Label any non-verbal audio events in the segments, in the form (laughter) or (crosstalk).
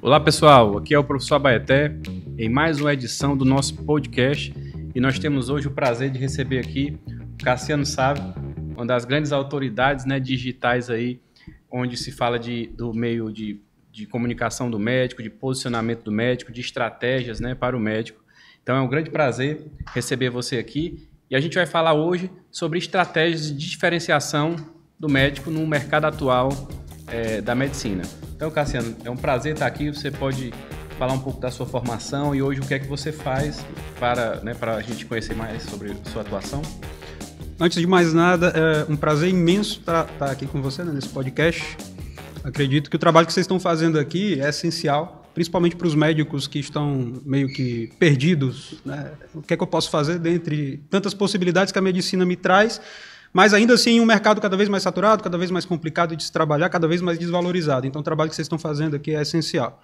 Olá pessoal, aqui é o professor Abaeté em mais uma edição do nosso podcast e nós temos hoje o prazer de receber aqui o Cassiano Sávio, uma das grandes autoridades né, digitais aí, onde se fala de, do meio de, de comunicação do médico, de posicionamento do médico, de estratégias né, para o médico. Então é um grande prazer receber você aqui e a gente vai falar hoje sobre estratégias de diferenciação do médico no mercado atual é, da medicina. Então, Cassiano, é um prazer estar aqui. Você pode falar um pouco da sua formação e hoje o que é que você faz para, né, para a gente conhecer mais sobre sua atuação. Antes de mais nada, é um prazer imenso estar, aqui com você né, nesse podcast. Acredito que o trabalho que vocês estão fazendo aqui é essencial, principalmente para os médicos que estão meio que perdidos. Né? O que é que eu posso fazer dentre tantas possibilidades que a medicina me traz? Mas ainda assim, um mercado cada vez mais saturado, cada vez mais complicado de se trabalhar, cada vez mais desvalorizado. Então, o trabalho que vocês estão fazendo aqui é essencial.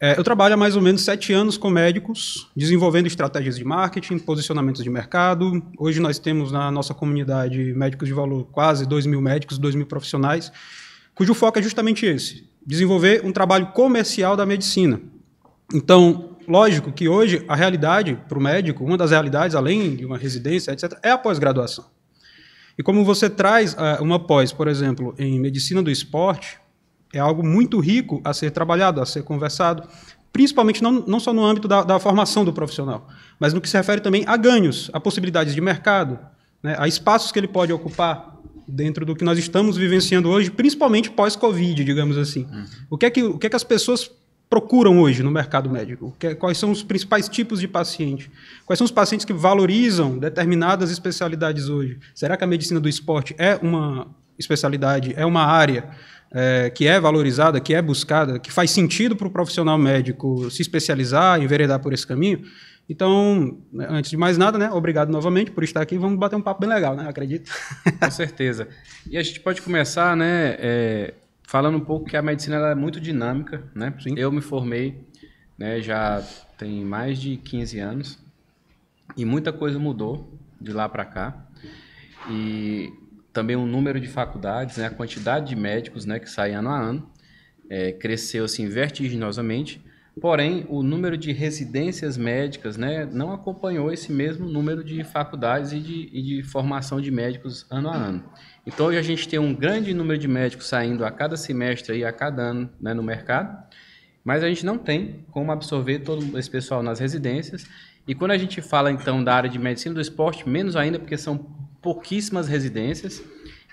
É, eu trabalho há mais ou menos sete anos com médicos, desenvolvendo estratégias de marketing, posicionamentos de mercado. Hoje nós temos na nossa comunidade médicos de valor quase 2 mil médicos, 2 mil profissionais, cujo foco é justamente esse: desenvolver um trabalho comercial da medicina. Então, lógico que hoje a realidade para o médico, uma das realidades, além de uma residência, etc., é a pós-graduação. E como você traz eh, uma pós, por exemplo, em medicina do esporte, é algo muito rico a ser trabalhado, a ser conversado, principalmente não, não só no âmbito da, da formação do profissional, mas no que se refere também a ganhos, a possibilidades de mercado, né, a espaços que ele pode ocupar dentro do que nós estamos vivenciando hoje, principalmente pós-Covid, digamos assim. Uhum. O, que é que, o que é que as pessoas procuram hoje no mercado médico? É, quais são os principais tipos de paciente? Quais são os pacientes que valorizam determinadas especialidades hoje? Será que a medicina do esporte é uma especialidade, é uma área é, que é valorizada, que é buscada, que faz sentido para o profissional médico se especializar, enveredar por esse caminho? Então, antes de mais nada, né, obrigado novamente por estar aqui. Vamos bater um papo bem legal, né? Acredito. Com certeza. E a gente pode começar, né? É falando um pouco que a medicina é muito dinâmica, né? Sim. Eu me formei, né, já tem mais de 15 anos e muita coisa mudou de lá para cá. E também o número de faculdades, né, a quantidade de médicos, né, que saem ano a ano, é, cresceu assim vertiginosamente. Porém, o número de residências médicas né, não acompanhou esse mesmo número de faculdades e de, e de formação de médicos ano a ano. Então hoje a gente tem um grande número de médicos saindo a cada semestre e a cada ano né, no mercado, mas a gente não tem como absorver todo esse pessoal nas residências. E quando a gente fala então da área de medicina do esporte, menos ainda porque são pouquíssimas residências.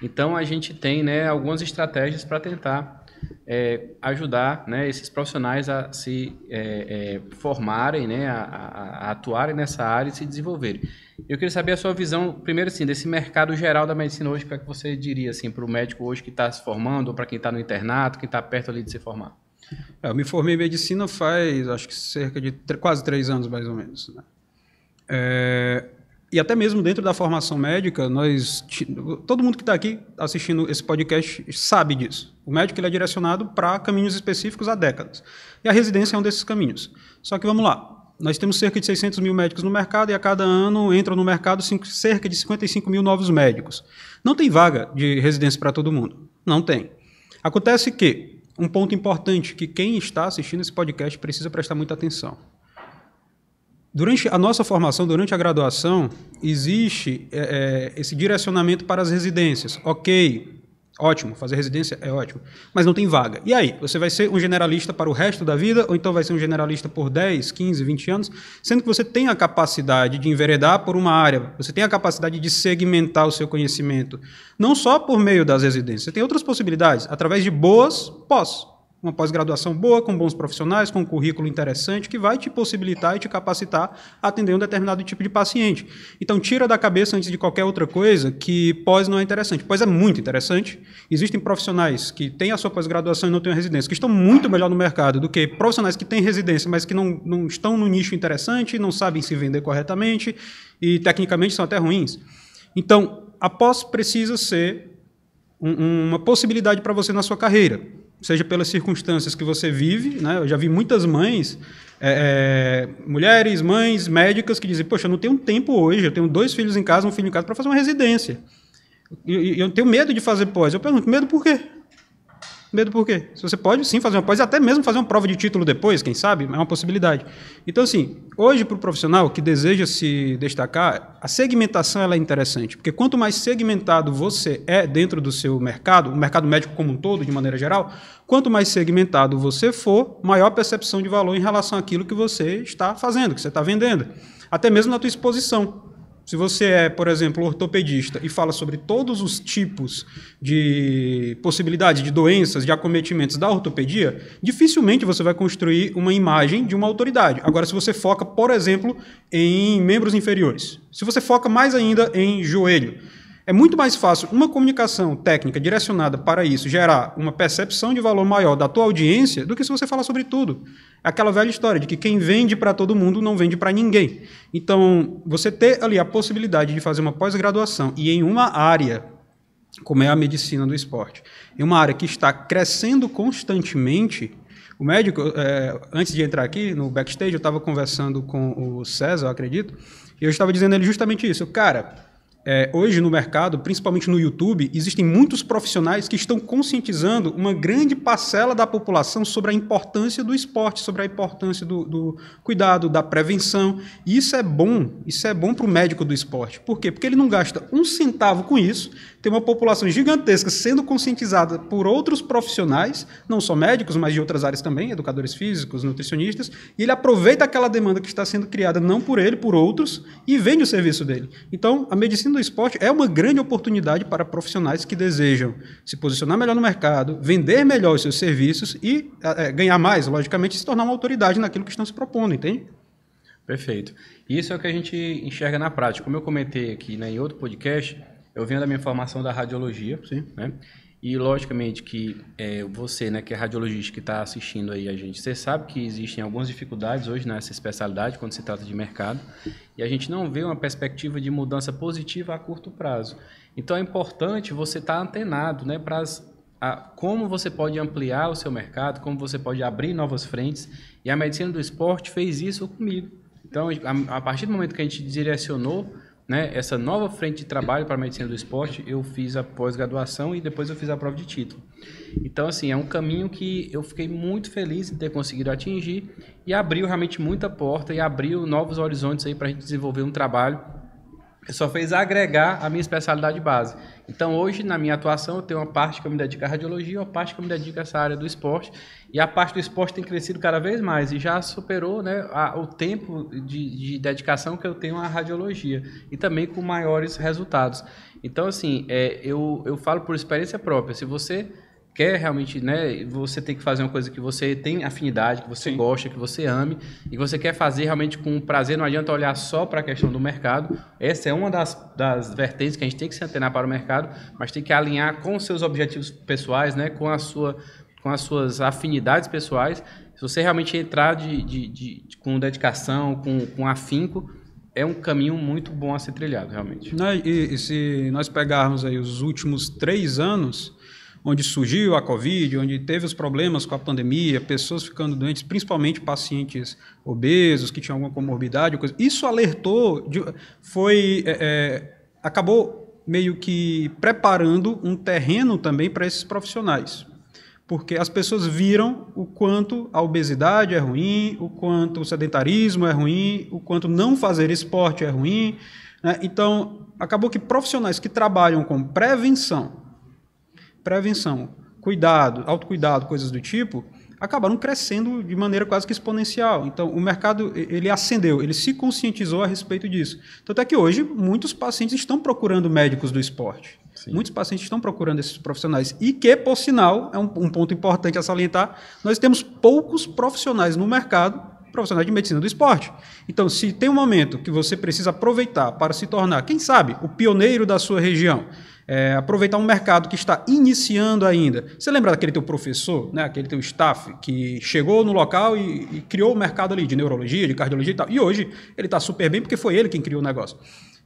Então a gente tem né, algumas estratégias para tentar é, ajudar né, esses profissionais a se é, é, formarem, né, a, a, atuarem nessa área e se desenvolverem. Eu queria saber a sua visão, primeiro, assim, desse mercado geral da medicina hoje, o que, é que você diria assim, para o médico hoje que está se formando, ou para quem está no internato, quem está perto ali de se formar? É, eu me formei em medicina faz, acho que cerca de quase três anos, mais ou menos. Né? É, e até mesmo dentro da formação médica, nós todo mundo que está aqui assistindo esse podcast sabe disso. O médico ele é direcionado para caminhos específicos há décadas. E a residência é um desses caminhos. Só que vamos lá. Nós temos cerca de 600 mil médicos no mercado e a cada ano entram no mercado cerca de 55 mil novos médicos. Não tem vaga de residência para todo mundo. Não tem. Acontece que, um ponto importante que quem está assistindo esse podcast precisa prestar muita atenção. Durante a nossa formação, durante a graduação, existe é, é esse direcionamento para as residências. Ok, Ótimo, fazer residência é ótimo. Mas não tem vaga. E aí? Você vai ser um generalista para o resto da vida, ou então vai ser um generalista por 10, 15, 20 anos, sendo que você tem a capacidade de enveredar por uma área, você tem a capacidade de segmentar o seu conhecimento. Não só por meio das residências, você tem outras possibilidades, através de boas pós uma pós-graduação boa, com bons profissionais, com um currículo interessante, que vai te possibilitar e te capacitar a atender um determinado tipo de paciente. Então, tira da cabeça, antes de qualquer outra coisa, que pós não é interessante. Pós é muito interessante. Existem profissionais que têm a sua pós-graduação e não têm a residência, que estão muito melhor no mercado do que profissionais que têm residência, mas que não, não estão no nicho interessante, não sabem se vender corretamente e, tecnicamente, são até ruins. Então, a pós precisa ser um, uma possibilidade para você na sua carreira seja pelas circunstâncias que você vive, né? Eu já vi muitas mães, é, é, mulheres, mães, médicas que dizem: Poxa, eu não tenho tempo hoje, eu tenho dois filhos em casa, um filho em casa, para fazer uma residência. E eu, eu, tenho medo de fazer pós. Eu pergunto: medo por quê? Medo por quê? Se você pode sim fazer uma pós e até mesmo fazer uma prova de título depois, quem sabe, é uma possibilidade. Então, assim, hoje para o profissional que deseja se destacar, a segmentação ela é interessante, porque quanto mais segmentado você é dentro do seu mercado, o mercado médico como um todo, de maneira geral, quanto mais segmentado você for, maior a percepção de valor em relação àquilo que você está fazendo, que você está vendendo. Até mesmo na tua exposição. Se você é, por exemplo, ortopedista e fala sobre todos os tipos de possibilidades de doenças, de acometimentos da ortopedia, dificilmente você vai construir uma imagem de uma autoridade. Agora, se você foca, por exemplo, em membros inferiores, se você foca mais ainda em joelho, é muito mais fácil uma comunicação técnica direcionada para isso gerar uma percepção de valor maior da tua audiência do que se você falar sobre tudo. É aquela velha história de que quem vende para todo mundo não vende para ninguém. Então, você ter ali a possibilidade de fazer uma pós-graduação e em uma área como é a medicina do esporte, em uma área que está crescendo constantemente, o médico, é, antes de entrar aqui no backstage, eu estava conversando com o César, eu acredito, e eu estava dizendo ele justamente isso. Cara, é, hoje no mercado, principalmente no YouTube, existem muitos profissionais que estão conscientizando uma grande parcela da população sobre a importância do esporte, sobre a importância do, do cuidado, da prevenção. E isso é bom, isso é bom para o médico do esporte. Por quê? Porque ele não gasta um centavo com isso, tem uma população gigantesca sendo conscientizada por outros profissionais, não só médicos, mas de outras áreas também, educadores físicos, nutricionistas, e ele aproveita aquela demanda que está sendo criada não por ele, por outros, e vende o serviço dele. Então, a medicina do esporte é uma grande oportunidade para profissionais que desejam se posicionar melhor no mercado, vender melhor os seus serviços e é, ganhar mais, logicamente, se tornar uma autoridade naquilo que estão se propondo, entende? Perfeito. Isso é o que a gente enxerga na prática. Como eu comentei aqui né, em outro podcast, eu venho da minha formação da radiologia, sim, né? E logicamente que é, você, né, que é radiologista que está assistindo aí a gente, você sabe que existem algumas dificuldades hoje nessa especialidade quando se trata de mercado, e a gente não vê uma perspectiva de mudança positiva a curto prazo. Então é importante você estar tá antenado, né, para como você pode ampliar o seu mercado, como você pode abrir novas frentes. E a medicina do esporte fez isso comigo. Então, a, a partir do momento que a gente direcionou né, essa nova frente de trabalho para a medicina do esporte, eu fiz a pós-graduação e depois eu fiz a prova de título. Então, assim, é um caminho que eu fiquei muito feliz em ter conseguido atingir e abriu realmente muita porta e abriu novos horizontes aí para a gente desenvolver um trabalho só fez agregar a minha especialidade base. Então, hoje, na minha atuação, eu tenho uma parte que eu me dedico à radiologia, uma parte que eu me dedico a essa área do esporte. E a parte do esporte tem crescido cada vez mais e já superou né, a, o tempo de, de, dedicação que eu tenho à radiologia. E também com maiores resultados. Então, assim, é, eu, eu falo por experiência própria. Se você quer realmente, né? Você tem que fazer uma coisa que você tem afinidade, que você Sim. gosta, que você ame e que você quer fazer realmente com prazer. Não adianta olhar só para a questão do mercado. Essa é uma das, das vertentes que a gente tem que se antenar para o mercado, mas tem que alinhar com os seus objetivos pessoais, né? Com a sua com as suas afinidades pessoais. Se você realmente entrar de, de, de com dedicação, com, com afinco, é um caminho muito bom a ser trilhado, realmente. Né, e, e se nós pegarmos aí os últimos três anos, onde surgiu a Covid, onde teve os problemas com a pandemia, pessoas ficando doentes, principalmente pacientes obesos, que tinham alguma comorbidade, coisa. isso alertou, foi, é, é, acabou meio que preparando um terreno também para esses profissionais. Porque as pessoas viram o quanto a obesidade é ruim, o quanto o sedentarismo é ruim, o quanto não fazer esporte é ruim. Né? Então, acabou que profissionais que trabalham com prevenção, prevenção, cuidado, autocuidado, coisas do tipo, acabaram crescendo de maneira quase que exponencial. Então, o mercado ele acendeu, ele se conscientizou a respeito disso. Tanto é que hoje muitos pacientes estão procurando médicos do esporte. Sim. Muitos pacientes estão procurando esses profissionais. E que, por sinal, é um, um ponto importante a salientar, nós temos poucos profissionais no mercado profissionais de medicina do esporte. Então, se tem um momento que você precisa aproveitar para se tornar, quem sabe, o pioneiro da sua região, é, aproveitar um mercado que está iniciando ainda. Você lembra daquele teu professor, né, aquele teu staff que chegou no local e, e criou o mercado ali de neurologia, de cardiologia e tal. E hoje ele está super bem porque foi ele quem criou o negócio.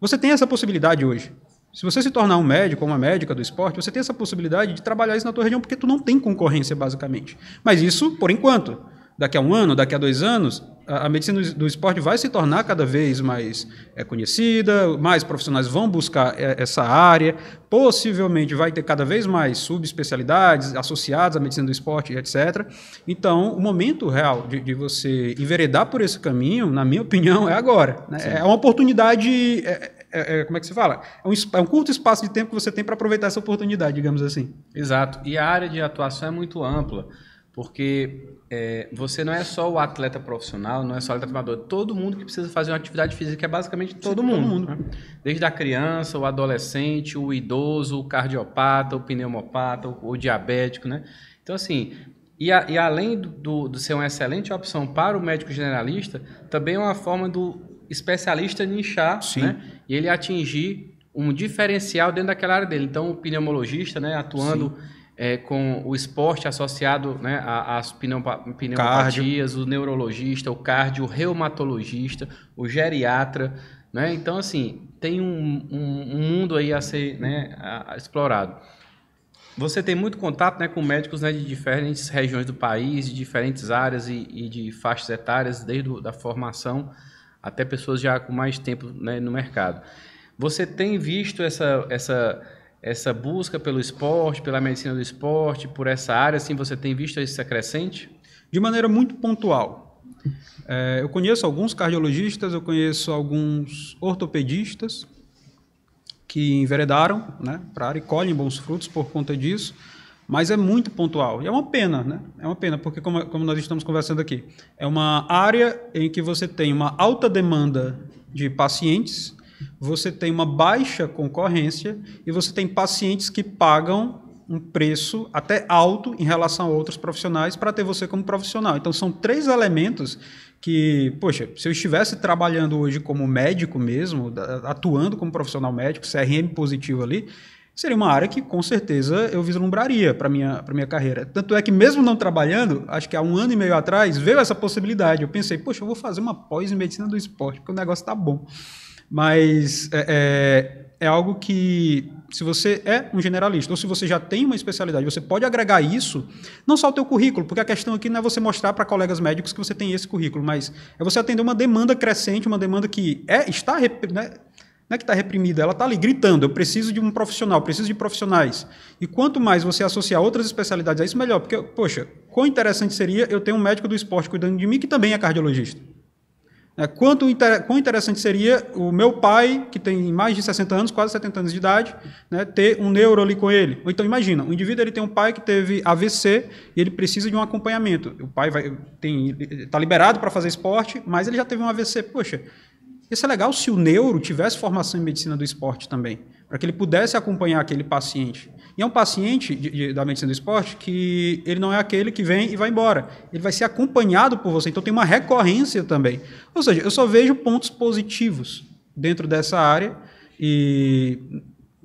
Você tem essa possibilidade hoje. Se você se tornar um médico ou uma médica do esporte, você tem essa possibilidade de trabalhar isso na tua região porque tu não tem concorrência basicamente. Mas isso por enquanto daqui a um ano, daqui a dois anos, a, a medicina do esporte vai se tornar cada vez mais é, conhecida, mais profissionais vão buscar é, essa área, possivelmente vai ter cada vez mais subespecialidades associadas à medicina do esporte, etc. Então, o momento real de, de você enveredar por esse caminho, na minha opinião, é agora. Né? É uma oportunidade. É, é, é, como é que se fala? É um, é um, curto espaço de tempo que você tem para aproveitar essa oportunidade, digamos assim. Exato. E a área de atuação é muito ampla. Porque é, você não é só o atleta profissional, não é só o atleta amador. Todo mundo que precisa fazer uma atividade física é basicamente todo Sim, mundo. Todo mundo. Né? Desde a criança, o adolescente, o idoso, o cardiopata, o pneumopata, o, o diabético, né? Então, assim, e, a, e além do, do, ser uma excelente opção para o médico generalista, também é uma forma do especialista nichar, né? E ele atingir um diferencial dentro daquela área dele. Então, o pneumologista, né, atuando... Sim é, com o esporte associado né, às pneumopatias, cardio. o neurologista, o cardio, o reumatologista, o geriatra. Né? Então, assim, tem um, um, um mundo aí a ser né, a, a explorado. Você tem muito contato né, com médicos né, de diferentes regiões do país, de diferentes áreas e, e de faixas etárias, desde a formação até pessoas já com mais tempo né, no mercado. Você tem visto essa, essa essa busca pelo esporte, pela medicina do esporte, por essa área, assim, você tem visto isso crescente? De maneira muito pontual. É, eu conheço alguns cardiologistas, eu conheço alguns ortopedistas que enveredaram né, para a área e colhem bons frutos por conta disso, mas é muito pontual. E é uma pena, né? É uma pena, porque como, como nós estamos conversando aqui, é uma área em que você tem uma alta demanda de pacientes, você tem uma baixa concorrência e você tem pacientes que pagam um preço até alto em relação a outros profissionais para ter você como profissional. Então são três elementos que, poxa, se eu estivesse trabalhando hoje como médico mesmo, atuando como profissional médico, CRM positivo ali, seria uma área que com certeza eu vislumbraria para minha para minha carreira. Tanto é que mesmo não trabalhando, acho que há um ano e meio atrás veio essa possibilidade. Eu pensei, poxa, eu vou fazer uma pós em medicina do esporte, porque o negócio está bom. Mas é, é, é, algo que se você é um generalista ou se você já tem uma especialidade, você pode agregar isso, não só ao teu currículo, porque a questão aqui não é você mostrar para colegas médicos que você tem esse currículo, mas é você atender uma demanda crescente, uma demanda que é está né, não é que está reprimida, ela está ali gritando, eu preciso de um profissional, preciso de profissionais. E quanto mais você associar outras especialidades a isso, melhor, porque, poxa, quão interessante seria eu ter um médico do esporte cuidando de mim que também é cardiologista. Né, quanto, quão interessante seria o meu pai, que tem mais de 60 anos, quase 70 anos de idade, né, ter um neuro ali com ele. Ou então, imagina, o indivíduo ele tem um pai que teve AVC e ele precisa de um acompanhamento. O pai está liberado para fazer esporte, mas ele já teve um AVC. Poxa, isso é legal se o neuro tivesse formação em medicina do esporte também, para que ele pudesse acompanhar aquele paciente. E é um paciente de, de, da medicina do esporte que ele não é aquele que vem e vai embora. Ele vai ser acompanhado por você. Então tem uma recorrência também. Ou seja, eu só vejo pontos positivos dentro dessa área e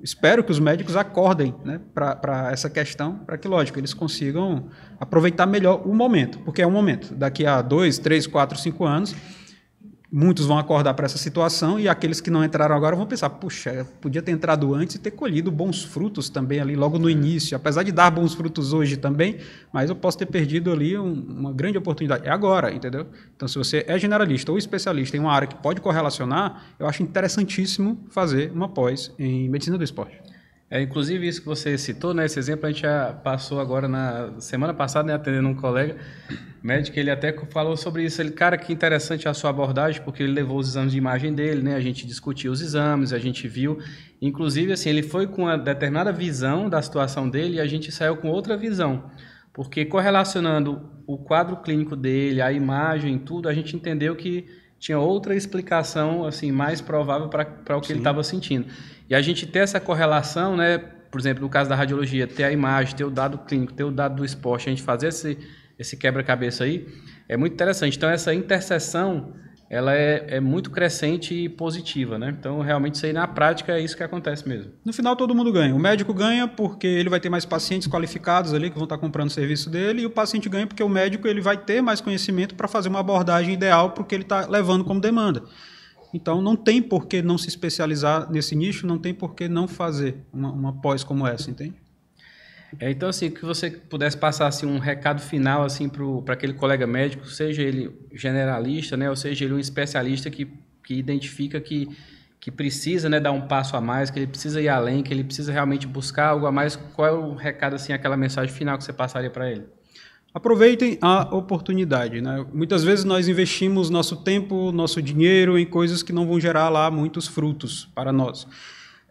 espero que os médicos acordem né, para essa questão, para que, lógico, eles consigam aproveitar melhor o momento, porque é um momento. Daqui a dois, três, quatro, cinco anos, muitos vão acordar para essa situação e aqueles que não entraram agora vão pensar: puxa, podia ter entrado antes e ter colhido bons frutos também ali logo no é. início. Apesar de dar bons frutos hoje também, mas eu posso ter perdido ali um, uma grande oportunidade. É agora, entendeu? Então, se você é generalista ou especialista em uma área que pode correlacionar, eu acho interessantíssimo fazer uma pós em medicina do esporte. É, inclusive isso que você citou, né? Esse exemplo a gente já passou agora na semana passada, né? Atendendo um colega médico, ele até falou sobre isso. Ele, cara, que interessante a sua abordagem, porque ele levou os exames de imagem dele, né? A gente discutiu os exames, a gente viu. Inclusive, assim, ele foi com uma determinada visão da situação dele e a gente saiu com outra visão. Porque correlacionando o quadro clínico dele, a imagem, tudo, a gente entendeu que tinha outra explicação assim mais provável para o que Sim. ele estava sentindo. E a gente ter essa correlação, né? Por exemplo, no caso da radiologia, ter a imagem, ter o dado clínico, ter o dado do esporte, a gente fazer esse, esse quebra-cabeça aí, é muito interessante. Então, essa interseção, ela é, é muito crescente e positiva, né? Então, realmente, isso aí na prática é isso que acontece mesmo. No final, todo mundo ganha. O médico ganha porque ele vai ter mais pacientes qualificados ali que vão estar comprando o serviço dele, e o paciente ganha porque o médico ele vai ter mais conhecimento para fazer uma abordagem ideal para o que ele está levando como demanda. Então, não tem por que não se especializar nesse nicho, não tem por que não fazer uma, uma pós como essa, entende? É, então, assim, que você pudesse passar assim, um recado final assim, para aquele colega médico, seja ele generalista, né, ou seja ele um especialista que, que identifica que, que precisa né, dar um passo a mais, que ele precisa ir além, que ele precisa realmente buscar algo a mais, qual é o recado, assim, aquela mensagem final que você passaria para ele? Aproveitem a oportunidade. Né? Muitas vezes nós investimos nosso tempo, nosso dinheiro em coisas que não vão gerar lá muitos frutos para nós.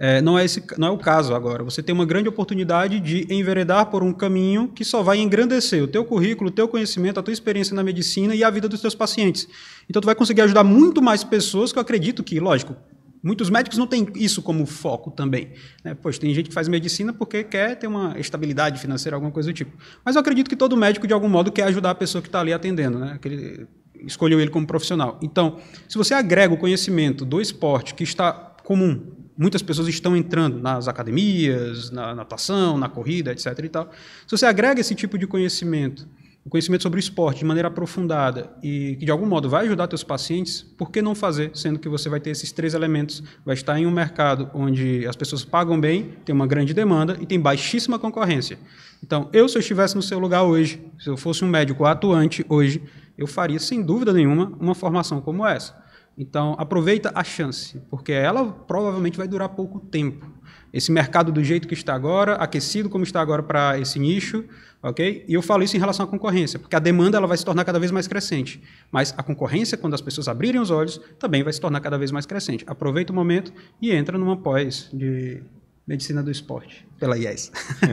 É, não, é esse, não é o caso agora. Você tem uma grande oportunidade de enveredar por um caminho que só vai engrandecer o teu currículo, o teu conhecimento, a tua experiência na medicina e a vida dos teus pacientes. Então, tu vai conseguir ajudar muito mais pessoas que eu acredito que, lógico, Muitos médicos não têm isso como foco também. Né? tem gente que faz medicina porque quer ter uma estabilidade financeira, alguma coisa do tipo. Mas eu acredito que todo médico, de algum modo, quer ajudar a pessoa que está ali atendendo, né? que ele escolheu ele como profissional. Então, se você agrega o conhecimento do esporte que está comum, muitas pessoas estão entrando nas academias, na natação, na corrida, etc. E tal. Se você agrega esse tipo de conhecimento o conhecimento sobre o esporte de maneira aprofundada e que de algum modo vai ajudar teus pacientes, por que não fazer? Sendo que você vai ter esses três elementos, vai estar em um mercado onde as pessoas pagam bem, tem uma grande demanda e tem baixíssima concorrência. Então, eu se eu estivesse no seu lugar hoje, se eu fosse um médico atuante hoje, eu faria sem dúvida nenhuma uma formação como essa. Então, aproveita a chance, porque ela provavelmente vai durar pouco tempo esse mercado do jeito que está agora, aquecido como está agora para esse nicho, ok? E eu falo isso em relação à concorrência, porque a demanda ela vai se tornar cada vez mais crescente, mas a concorrência, quando as pessoas abrirem os olhos, também vai se tornar cada vez mais crescente. Aproveita o momento e entra numa pós de medicina do esporte pela IES.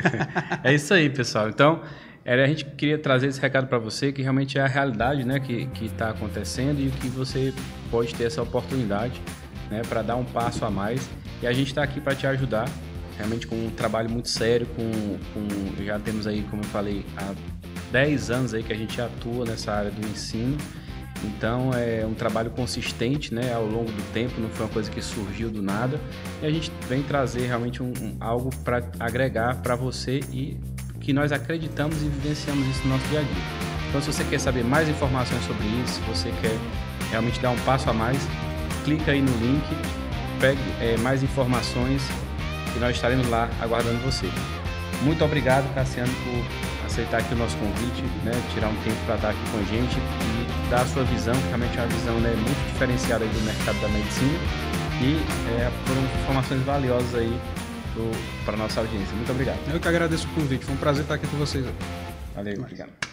(laughs) é isso aí, pessoal. Então era a gente queria trazer esse recado para você que realmente é a realidade, né, que que está acontecendo e que você pode ter essa oportunidade, né, para dar um passo a mais e a gente está aqui para te ajudar, realmente com um trabalho muito sério, com, com, já temos aí, como eu falei, há 10 anos aí que a gente atua nessa área do ensino. Então é um trabalho consistente né, ao longo do tempo, não foi uma coisa que surgiu do nada. E a gente vem trazer realmente um, um algo para agregar para você e que nós acreditamos e vivenciamos isso no nosso dia a dia. Então se você quer saber mais informações sobre isso, se você quer realmente dar um passo a mais, clica aí no link pegue é, mais informações e nós estaremos lá aguardando você. Muito obrigado, Cassiano, por aceitar aqui o nosso convite, né, tirar um tempo para estar aqui com a gente e dar a sua visão, que realmente é uma visão né, muito diferenciada aí do mercado da medicina e é, foram informações valiosas aí para a nossa audiência. Muito obrigado. Eu que agradeço o convite, foi um prazer estar aqui com vocês. Valeu, obrigado.